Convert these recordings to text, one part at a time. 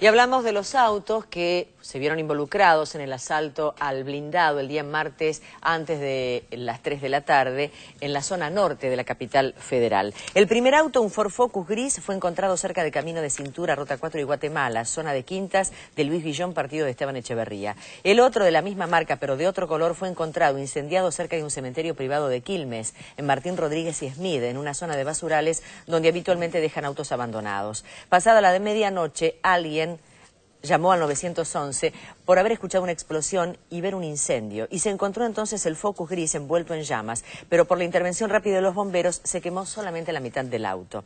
Y hablamos de los autos que se vieron involucrados en el asalto al blindado el día martes antes de las 3 de la tarde en la zona norte de la capital federal. El primer auto, un Ford Focus gris, fue encontrado cerca de camino de Cintura, Ruta 4 y Guatemala, zona de Quintas de Luis Villón, partido de Esteban Echeverría. El otro, de la misma marca pero de otro color, fue encontrado incendiado cerca de un cementerio privado de Quilmes, en Martín Rodríguez y Smith, en una zona de basurales donde habitualmente dejan autos abandonados. Pasada la de medianoche, alguien llamó al 911 por haber escuchado una explosión y ver un incendio y se encontró entonces el Focus gris envuelto en llamas, pero por la intervención rápida de los bomberos se quemó solamente la mitad del auto.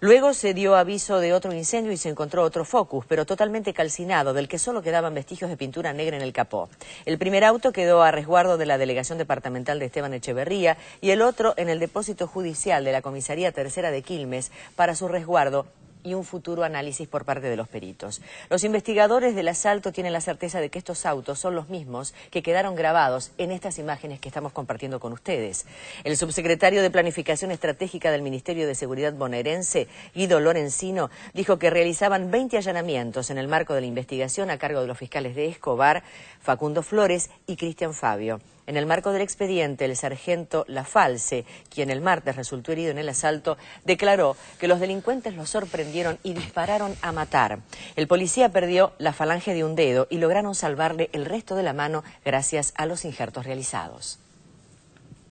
Luego se dio aviso de otro incendio y se encontró otro Focus, pero totalmente calcinado, del que solo quedaban vestigios de pintura negra en el capó. El primer auto quedó a resguardo de la Delegación Departamental de Esteban Echeverría y el otro en el depósito judicial de la Comisaría Tercera de Quilmes para su resguardo y un futuro análisis por parte de los peritos. Los investigadores del asalto tienen la certeza de que estos autos son los mismos que quedaron grabados en estas imágenes que estamos compartiendo con ustedes. El subsecretario de Planificación Estratégica del Ministerio de Seguridad bonaerense, Guido Lorenzino, dijo que realizaban 20 allanamientos en el marco de la investigación a cargo de los fiscales de Escobar, Facundo Flores y Cristian Fabio. En el marco del expediente, el sargento Lafalse, quien el martes resultó herido en el asalto, declaró que los delincuentes lo sorprendieron y dispararon a matar. El policía perdió la falange de un dedo y lograron salvarle el resto de la mano gracias a los injertos realizados.